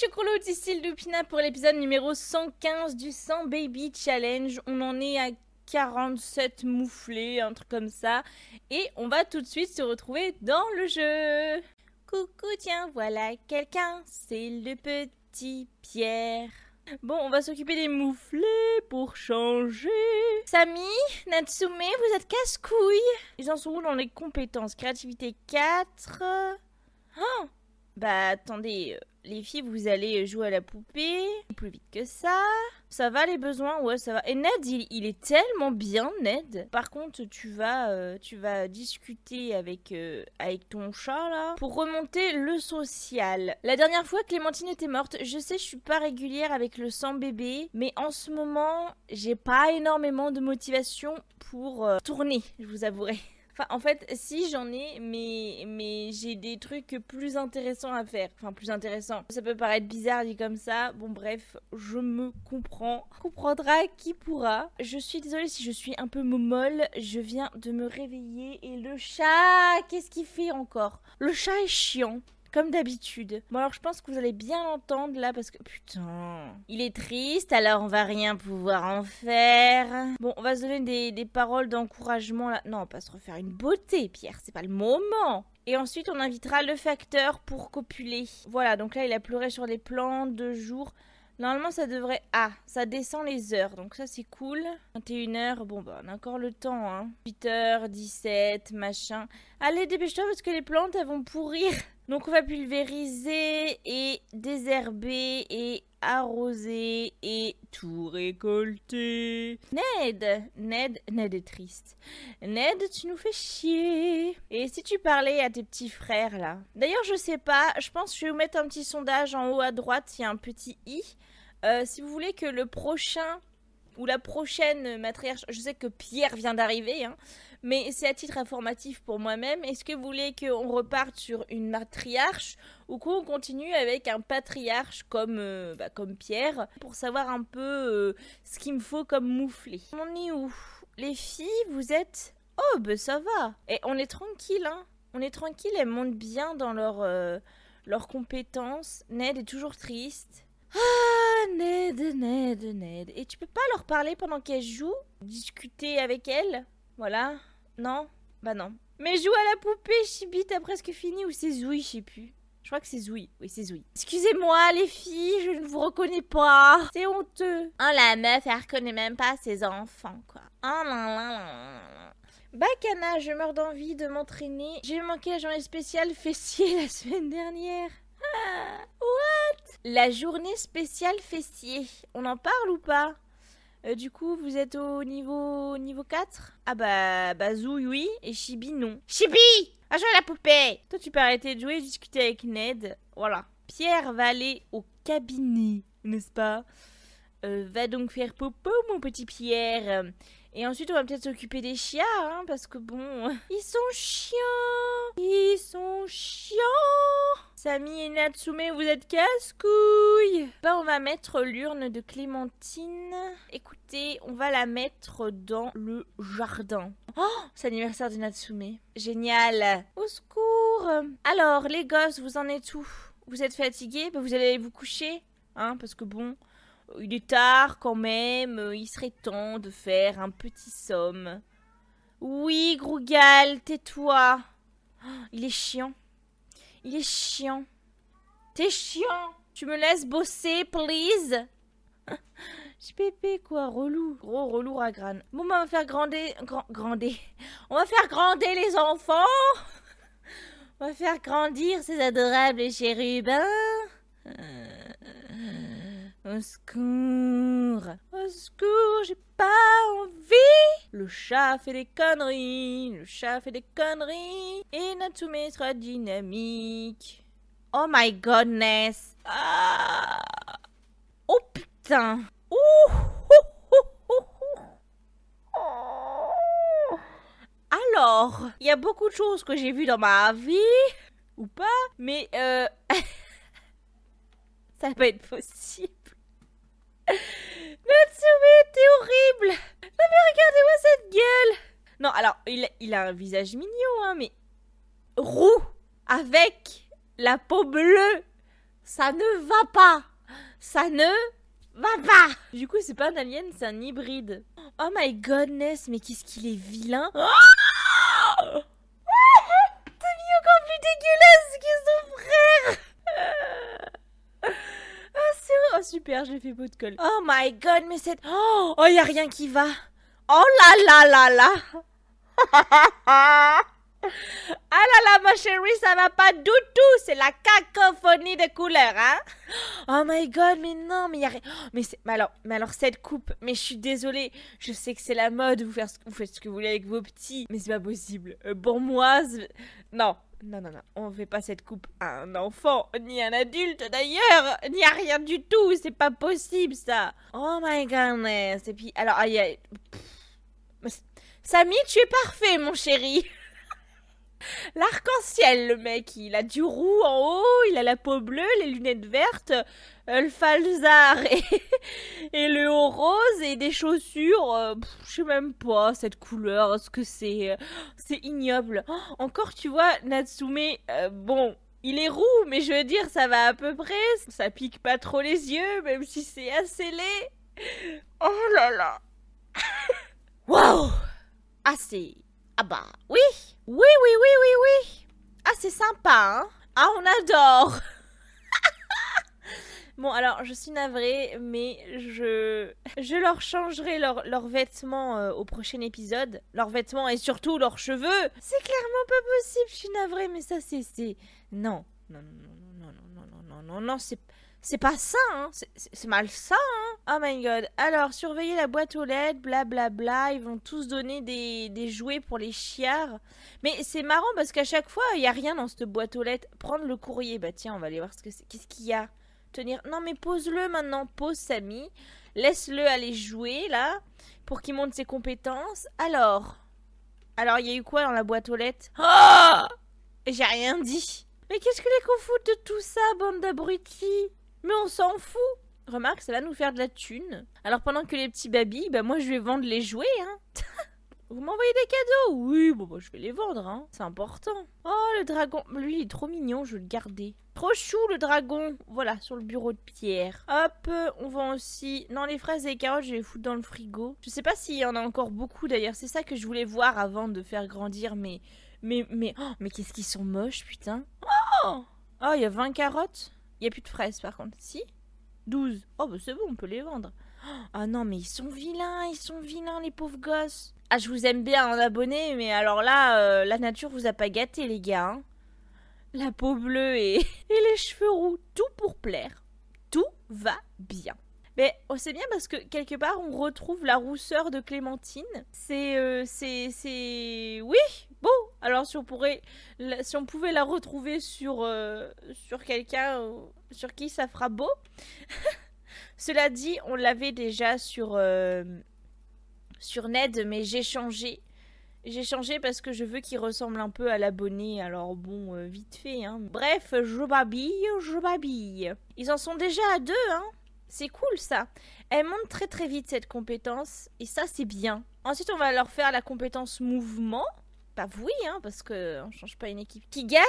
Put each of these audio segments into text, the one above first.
choucroulous, ici le Doupina pour l'épisode numéro 115 du 100 Baby Challenge. On en est à 47 mouflés, un truc comme ça. Et on va tout de suite se retrouver dans le jeu. Coucou, tiens, voilà quelqu'un, c'est le petit Pierre. Bon, on va s'occuper des mouflés pour changer. Samy, Natsume, vous êtes casse-couilles. Ils en sont où dans les compétences Créativité 4. Oh bah attendez, euh, les filles, vous allez jouer à la poupée. Plus vite que ça. Ça va les besoins, ouais, ça va. Et Ned, il, est tellement bien, Ned. Par contre, tu vas, euh, tu vas discuter avec, euh, avec ton chat, là, pour remonter le social. La dernière fois, Clémentine était morte. Je sais, je suis pas régulière avec le sang bébé, mais en ce moment, j'ai pas énormément de motivation pour tourner, je vous avouerai. Enfin, en fait, si j'en ai, mais, mais j'ai des trucs plus intéressants à faire. Enfin, plus intéressants. Ça peut paraître bizarre dit comme ça. Bon, bref, je me comprends. Comprendra qui pourra. Je suis désolée si je suis un peu molle. Je viens de me réveiller et le chat, qu'est-ce qu'il fait encore Le chat est chiant comme d'habitude. Bon alors je pense que vous allez bien l'entendre là parce que putain, il est triste alors on va rien pouvoir en faire. Bon on va se donner des, paroles d'encouragement là. Non on va se refaire une beauté Pierre, c'est pas le moment. Et ensuite on invitera le facteur pour copuler. Voilà donc là il a pleuré sur les plans de jours. Normalement, ça devrait... Ah, ça descend les heures, donc ça, c'est cool. 21h, bon, bah, on a encore le temps, hein. 8h, 17, machin. Allez, dépêche-toi, parce que les plantes, elles vont pourrir. Donc, on va pulvériser et désherber et arroser et tout récolter. Ned Ned, Ned est triste. Ned, tu nous fais chier. Et si tu parlais à tes petits frères, là D'ailleurs, je sais pas, je pense que je vais vous mettre un petit sondage en haut à droite, il y a un petit i. Euh, si vous voulez que le prochain ou la prochaine matriarche, je sais que Pierre vient d'arriver, hein, mais c'est à titre informatif pour moi-même. Est-ce que vous voulez qu'on reparte sur une matriarche ou qu'on continue avec un patriarche comme, euh, bah, comme Pierre pour savoir un peu euh, ce qu'il me faut comme moufler On est où Les filles, vous êtes. Oh, ben ça va Et on est tranquille, hein On est tranquille, elles montent bien dans leur, leurs compétences. Ned est toujours triste. Ah Ned, Ned, Ned. Et tu peux pas leur parler pendant qu'elles jouent Discuter avec elles Voilà. Non Bah non. Mais joue à la poupée, Chibi, t'as presque fini ou c'est Zoui, je sais plus. Je crois que c'est Zoui. Oui, c'est Zoui. Excusez-moi, les filles, je ne vous reconnais pas. C'est honteux. Oh, la meuf, elle reconnaît même pas ses enfants, quoi. Oh, là, là, là, Bacana, je meurs d'envie de m'entraîner. J'ai manqué la journée spéciale fessier la semaine dernière. Ah La journée spéciale fessier, on en parle ou pas euh, du coup, vous êtes au niveau niveau 4 Ah bah, Bazou, oui, et Chibi, non. Chibi Ah jouer à la poupée Toi, tu peux arrêter de jouer discuter avec Ned. Voilà. Pierre va aller au cabinet, n'est-ce pas euh, va donc faire popo, mon petit Pierre. Et ensuite, on va peut-être s'occuper des chiens, hein, parce que bon, ils sont chiants. Ils sont chiants. Samy et Natsume, vous êtes casse-couilles. Bah, on va mettre l'urne de Clémentine. Écoutez, on va la mettre dans le jardin. Oh, c'est l'anniversaire de Natsume. Génial. Au secours. Alors, les gosses, vous en êtes où Vous êtes fatigués bah, Vous allez vous coucher Hein, parce que bon, il est tard quand même, euh, il serait temps de faire un petit somme. Oui, Grougal, tais-toi. Oh, il est chiant. Il est chiant. T'es chiant. Tu me laisses bosser, please. Pépé quoi, relou. Gros relou à Bon, ben, on va faire grander, grandir. On va faire grander les enfants. on va faire grandir ces adorables chérubins. Euh. Au secours Au secours, j'ai pas envie Le chat fait des conneries Le chat fait des conneries Et notre sera dynamique Oh my goodness ah. Oh putain Alors, il y a beaucoup de choses que j'ai vues dans ma vie, ou pas, mais euh... ça va être possible. Natsume, t'es horrible Non mais regardez-moi cette gueule Non, alors, il a, un visage mignon, hein, mais... Roux Avec la peau bleue Ça ne va pas Ça ne va pas Du coup, c'est pas un alien, c'est un hybride. Oh my godness, mais qu'est-ce qu'il est vilain oh plus dégueulasse super, j'ai fait beau de colle. Oh my god, mais cette... Oh, il oh, n'y a rien qui va. Oh là là là là. ah là là, ma chérie, ça va pas du tout. C'est la cacophonie de couleurs, hein. Oh my god, mais non, mais il n'y a rien. Mais, alors, mais alors, cette coupe, mais je suis désolée. Je sais que c'est la mode, vous, faire ce... faites ce que vous voulez avec vos petits. Mais c'est pas possible. Euh, bon, moi, non, non, non, non, on fait pas cette coupe à un enfant, ni à un adulte d'ailleurs, ni à rien du tout, c'est pas possible ça. Oh my goodness. Et puis, alors, aïe aïe. Samy, tu es parfait, mon chéri. L'arc-en-ciel, le mec, il a du roux en haut, il a la peau bleue, les lunettes vertes le falzar et, le haut rose et des chaussures. Euh, je sais même pas cette couleur, ce que c'est. Euh, c'est ignoble. Oh, encore, tu vois, Natsume, euh, bon, il est roux, mais je veux dire, ça va à peu près. Ça pique pas trop les yeux, même si c'est assez laid. Oh là là. Waouh Assez. Ah, ah bah, oui Oui, oui, oui, oui, oui Ah, c'est sympa, hein Ah, on adore Bon, alors, je suis navrée, mais je, je leur changerai leurs leur vêtements euh, au prochain épisode. Leurs vêtements et surtout leurs cheveux. C'est clairement pas possible, je suis navrée, mais ça, c'est... Non, non, non, non, non, non, non, non, non, non, c'est... C'est pas ça, hein C'est malsain, hein Oh my god. Alors, surveillez la boîte aux lettres, blablabla. Bla. Ils vont tous donner des, des jouets pour les chiards. Mais c'est marrant parce qu'à chaque fois, il n'y a rien dans cette boîte aux lettres. Prendre le courrier. Bah tiens, on va aller voir ce que c'est. Qu'est-ce qu'il y a non, mais pose-le maintenant, pose Samy. Laisse-le aller jouer là, pour qu'il monte ses compétences. Alors, alors il y a eu quoi dans la boîte aux lettres Oh J'ai rien dit. Mais qu'est-ce que les confoutent de tout ça, bande d'abrutis Mais on s'en fout. Remarque, ça va nous faire de la thune. Alors pendant que les petits babis, bah moi je vais vendre les jouets, hein. Vous m'envoyez des cadeaux Oui, bon, bah, je vais les vendre, hein. C'est important. Oh, le dragon. Lui, il est trop mignon, je vais le garder. Trop chou, le dragon. Voilà, sur le bureau de pierre. Hop, euh, on vend aussi... Non, les fraises et les carottes, je vais les foutre dans le frigo. Je sais pas s'il y en a encore beaucoup, d'ailleurs. C'est ça que je voulais voir avant de faire grandir mes... Mais, mais, oh, mais qu'est-ce qu'ils sont moches, putain. Oh Oh, il y a 20 carottes. Il n'y a plus de fraises, par contre. Si 12. Oh, bah c'est bon, on peut les vendre. Oh, ah oh, non, mais ils sont vilains, ils sont vilains, les pauvres gosses. Ah, je vous aime bien en abonné, mais alors là, euh, la nature vous a pas gâté, les gars. Hein. la peau bleue et... les cheveux roux, tout pour plaire. Tout va bien. Mais on oh, sait bien parce que quelque part on retrouve la rousseur de Clémentine. C'est euh, c'est c'est oui bon alors si on pourrait si on pouvait la retrouver sur euh, sur quelqu'un sur qui ça fera beau. Cela dit on l'avait déjà sur sur Ned, mais j'ai changé. J'ai changé parce que je veux qu'il ressemble un peu à l'abonné, alors bon, euh, vite fait. Hein. Bref, je babille, je babille. Ils en sont déjà à deux, hein C'est cool ça. Elle monte très très vite cette compétence, et ça c'est bien. Ensuite, on va leur faire la compétence mouvement. Bah oui, hein, parce qu'on ne change pas une équipe. Qui gagne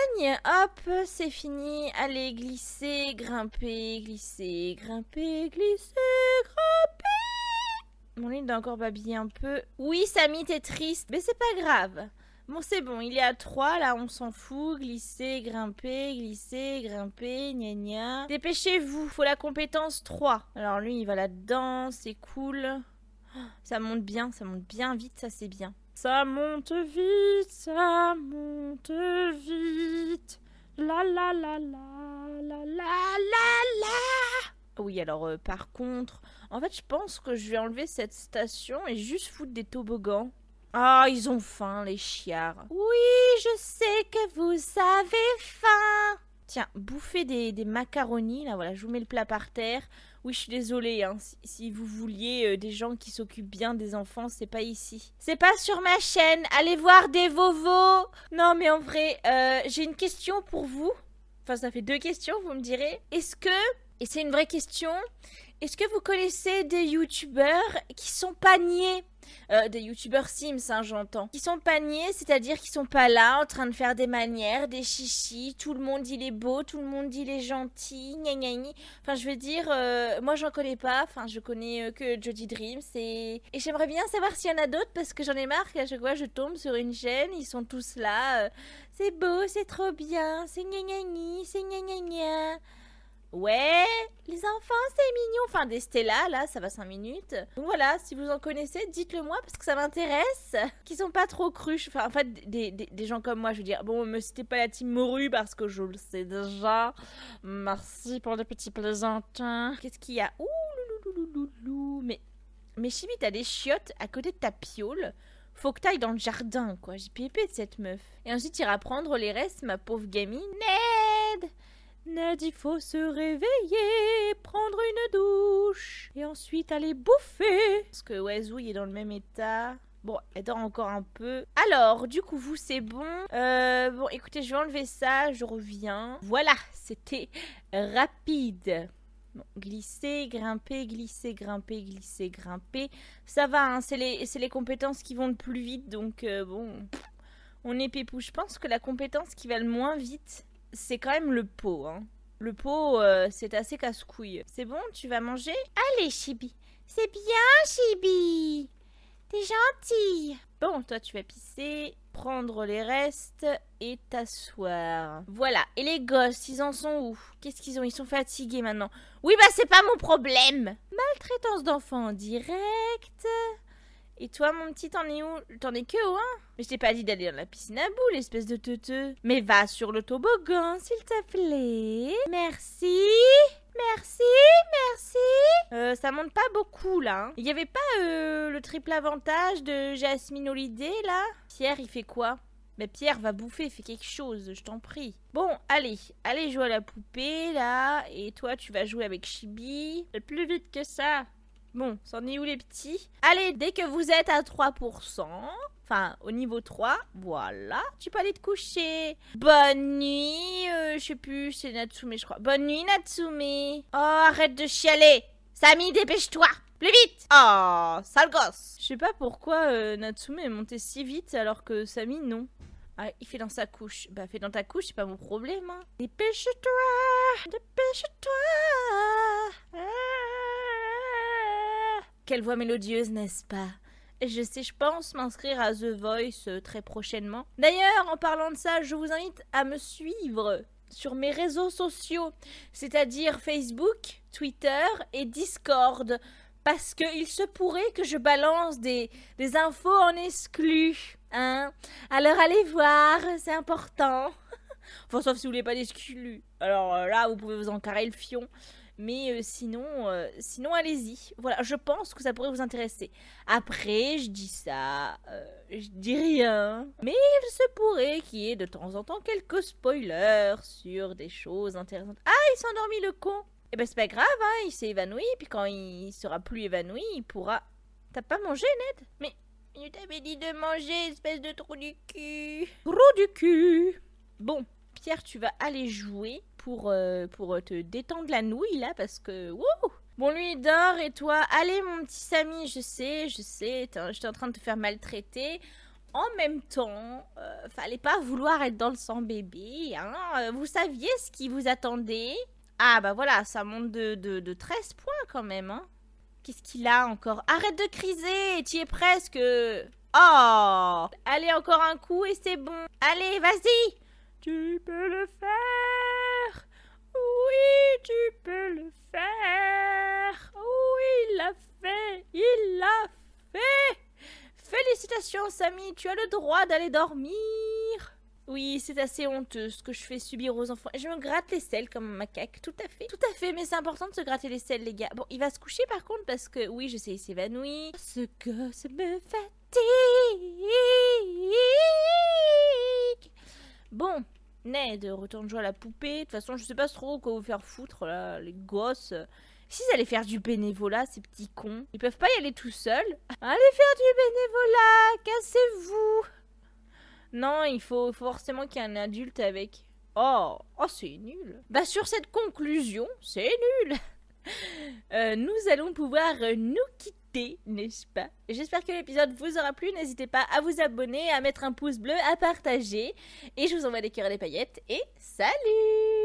Hop, c'est fini. Allez, glisser, grimper, glisser, grimper, glisser, mon lit doit encore babiller un peu. Oui, Samy, t'es triste, mais c'est pas grave. Bon, c'est bon, il y à 3, là, on s'en fout. Glisser, grimper, glisser, grimper, gna gna. Dépêchez-vous, faut la compétence 3. Alors lui, il va là-dedans, c'est cool. Ça monte bien, ça monte bien vite, ça c'est bien. Ça monte vite, ça monte vite. La la la la la la la la. Oui, alors euh, par contre, en fait, je pense que je vais enlever cette station et juste foutre des toboggans. Ah, ils ont faim, les chiards. Oui, je sais que vous avez faim. Tiens, bouffer des, des, macaronis, là, voilà, je vous mets le plat par terre. Oui, je suis désolée, hein, si, vous vouliez euh, des gens qui s'occupent bien des enfants, c'est pas ici. C'est pas sur ma chaîne, allez voir des vovos Non, mais en vrai, euh, j'ai une question pour vous. Enfin, ça fait deux questions, vous me direz. Est-ce que, et c'est une vraie question, est-ce que vous connaissez des youtubeurs qui sont paniers euh, des youtubeurs Sims, hein, j'entends. Qui sont paniers, c'est-à-dire qui sont pas là en train de faire des manières, des chichis, tout le monde il est beau, tout le monde il est gentil, gna gna Enfin, je veux dire, euh, moi j'en connais pas, enfin, je connais euh, que Jody Dreams et, et j'aimerais bien savoir s'il y en a d'autres parce que j'en ai marre à chaque fois je tombe sur une chaîne, ils sont tous là. c'est beau, c'est trop bien, c'est gna gna c'est Ouais, les enfants, c'est mignon. Enfin, des Stella, là, ça va 5 minutes. Donc voilà, si vous en connaissez, dites-le moi parce que ça m'intéresse. Qui sont pas trop cruches. Enfin, en fait, des, gens comme moi, je veux dire, bon, me citez pas la team morue parce que je le sais déjà. Merci pour les petits plaisantins. Qu'est-ce qu'il y a Ouh, loulou, Mais, mais Chibi, t'as des chiottes à côté de ta piole faut que t'ailles dans le jardin, quoi. J'ai pépé de cette meuf. Et ensuite, ira prendre les restes, ma pauvre gamine. Ned Ned, il faut se réveiller, prendre une douche et ensuite aller bouffer. Parce que Wazoo, il est dans le même état. Bon, elle dort encore un peu. Alors, du coup, vous, c'est bon. Euh, bon, écoutez, je vais enlever ça, je reviens. Voilà, c'était rapide. glisser, grimper, glisser, grimper, glisser, grimper. Ça va, hein, c'est les, compétences qui vont le plus vite, donc euh, bon, on est pépou. Je pense que la compétence qui va le moins vite, c'est quand même le pot. Hein. Le pot, euh, c'est assez casse-couille. C'est bon, tu vas manger Allez, Chibi. C'est bien, Chibi. T'es gentil. Bon, toi, tu vas pisser, prendre les restes et t'asseoir. Voilà. Et les gosses, ils en sont où Qu'est-ce qu'ils ont Ils sont fatigués maintenant. Oui, bah, c'est pas mon problème. Maltraitance d'enfants en direct. Et toi, mon petit, t'en es où T'en es que où, hein Mais je t'ai pas dit d'aller dans la piscine à boules, espèce de teuteux. Mais va sur le toboggan, s'il te plaît. Merci. Merci, merci. Euh, ça monte pas beaucoup là. Hein. Il y avait pas euh, le triple avantage de Jasmine Holiday là Pierre, il fait quoi Mais Pierre va bouffer, fais quelque chose, je t'en prie. Bon, allez, allez jouer à la poupée là, et toi tu vas jouer avec Chibi. Plus vite que ça. Bon, c'en est où les petits Allez, dès que vous êtes à 3%, enfin au niveau 3, voilà, tu peux aller te coucher. Bonne nuit, euh, je sais plus, c'est Natsume je crois. Bonne nuit Natsume. Oh, arrête de chialer. Samy, dépêche-toi. Plus vite Oh, sale gosse Je sais pas pourquoi euh, Natsume est monté si vite alors que Samy, non. Ah, il fait dans sa couche. Bah, fais dans ta couche, c'est pas mon problème. Hein. Dépêche-toi Dépêche-toi ah. Quelle voix mélodieuse, n'est-ce pas je sais, je pense m'inscrire à The Voice euh, très prochainement. D'ailleurs, en parlant de ça, je vous invite à me suivre sur mes réseaux sociaux, c'est-à-dire Facebook, Twitter et Discord, parce qu'il se pourrait que je balance des, infos en exclu. Hein Alors allez voir, c'est important. enfin, sauf si vous voulez pas d'exclus. Alors euh, là, vous pouvez vous encarrer le fion. Mais euh, sinon, euh, sinon allez-y. Voilà, je pense que ça pourrait vous intéresser. Après, je dis ça, euh, je dis rien. Mais il se pourrait qu'il y ait de temps en temps quelques spoilers sur des choses intéressantes. Ah, il s'est endormi le con eh ben c'est pas grave, hein, il s'est évanoui, puis quand il sera plus évanoui, il pourra... T'as pas mangé, Ned Mais il t'avait dit de manger, espèce de trou du cul Trou du cul Bon, Pierre, tu vas aller jouer pour, euh, euh, te détendre la nouille là parce que. Bon, lui, il dort et toi, allez, mon petit Samy, je sais, je sais, j'étais en train de te faire maltraiter. En même temps, euh, fallait pas vouloir être dans le sang bébé, hein. Vous saviez ce qui vous attendait Ah, bah voilà, ça monte de, de, 13 points quand même, hein. Qu'est-ce qu'il a encore Arrête de criser, tu es presque. Oh Allez, encore un coup et c'est bon. Allez, vas-y Tu peux le faire oui, tu peux le faire. Oui, il l'a fait. Il l'a fait. Félicitations, Samy. Tu as le droit d'aller dormir. Oui, c'est assez honteux ce que je fais subir aux enfants. Je me gratte les selles comme un macaque, tout à fait. Tout à fait, mais c'est important de se gratter les selles, les gars. Bon, il va se coucher par contre parce que, oui, je sais, il s'évanouit. Ce gosse me fatigue. Bon, Ned, retourne jouer à la poupée. De toute façon, je sais pas trop quoi vous faire foutre, les gosses. S'ils allaient faire du bénévolat, ces petits cons, ils peuvent pas y aller tout seuls. Allez faire du bénévolat, cassez-vous Non, il faut forcément qu'il y ait un adulte avec. Oh, oh c'est nul. Bah sur cette conclusion, c'est nul. Euh, nous allons pouvoir nous quitter n'est-ce pas J'espère que l'épisode vous aura plu. N'hésitez pas à vous abonner, à mettre un pouce bleu, à partager. Et je vous envoie des cœurs et des paillettes. Et salut